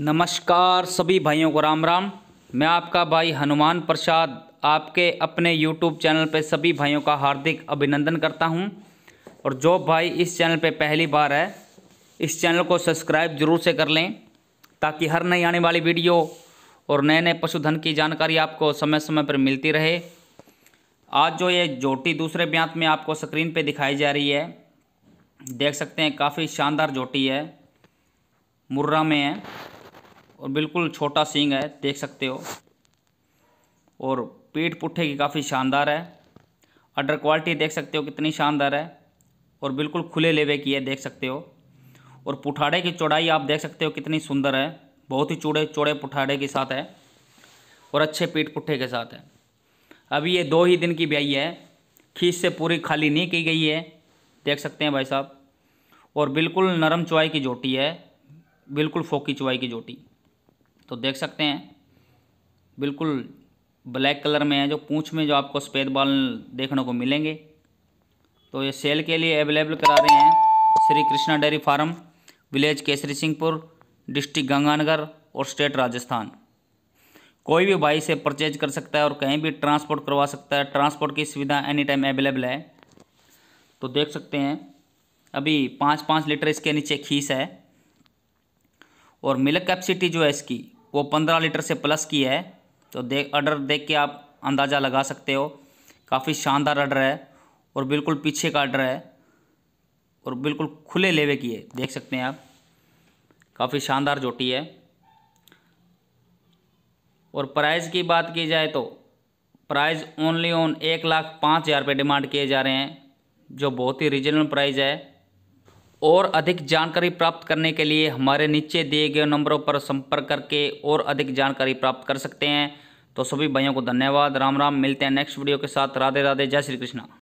नमस्कार सभी भाइयों को राम राम मैं आपका भाई हनुमान प्रसाद आपके अपने यूट्यूब चैनल पर सभी भाइयों का हार्दिक अभिनंदन करता हूं और जो भाई इस चैनल पर पहली बार है इस चैनल को सब्सक्राइब जरूर से कर लें ताकि हर नई आने वाली वीडियो और नए नए पशुधन की जानकारी आपको समय समय पर मिलती रहे आज जो ये जोटी दूसरे ब्यांत में आपको स्क्रीन पर दिखाई जा रही है देख सकते हैं काफ़ी शानदार जोटी है मुर्रा में है और बिल्कुल छोटा सींग है देख सकते हो और पीठ पुट्ठे की काफ़ी शानदार है अडर क्वालिटी देख सकते हो कितनी शानदार है और बिल्कुल खुले लेवे की है देख सकते हो और पुठाड़े की चौड़ाई आप देख सकते हो कितनी सुंदर है बहुत ही चूड़े चौड़े पुठाड़े के साथ है और अच्छे पीठ पुट्ठे के साथ है अभी ये दो ही दिन की ब्याई है खीस से पूरी खाली नहीं की गई है देख सकते हैं भाई साहब और बिल्कुल नरम चुवाई की जोटी है बिल्कुल फोकी चुवाई की जोटी तो देख सकते हैं बिल्कुल ब्लैक कलर में है जो पूँछ में जो आपको सफ़ेद बाल देखने को मिलेंगे तो ये सेल के लिए अवेलेबल करा रहे हैं Shri Krishna dairy farm village Kesari Singhpur district Ganganagar और स्टेट राजस्थान कोई भी भाई से परचेज कर सकता है और कहीं भी ट्रांसपोर्ट करवा सकता है ट्रांसपोर्ट की सुविधा एनी टाइम अवेलेबल है तो देख सकते हैं अभी पाँच पाँच लीटर इसके नीचे खीस है और मिल्क कैपेसिटी जो है इसकी वो पंद्रह लीटर से प्लस की है तो देख अर्डर देख के आप अंदाज़ा लगा सकते हो काफ़ी शानदार अर्डर है और बिल्कुल पीछे का अडर है और बिल्कुल खुले लेवे की है देख सकते हैं आप काफ़ी शानदार जोटी है और प्राइस की बात की जाए तो प्राइस ओनली ओन एक लाख पाँच हज़ार रुपये डिमांड किए जा रहे हैं जो बहुत ही रीजनेबल प्राइस है और अधिक जानकारी प्राप्त करने के लिए हमारे नीचे दिए गए नंबरों पर संपर्क करके और अधिक जानकारी प्राप्त कर सकते हैं तो सभी भाइयों को धन्यवाद राम राम मिलते हैं नेक्स्ट वीडियो के साथ राधे राधे जय श्री कृष्णा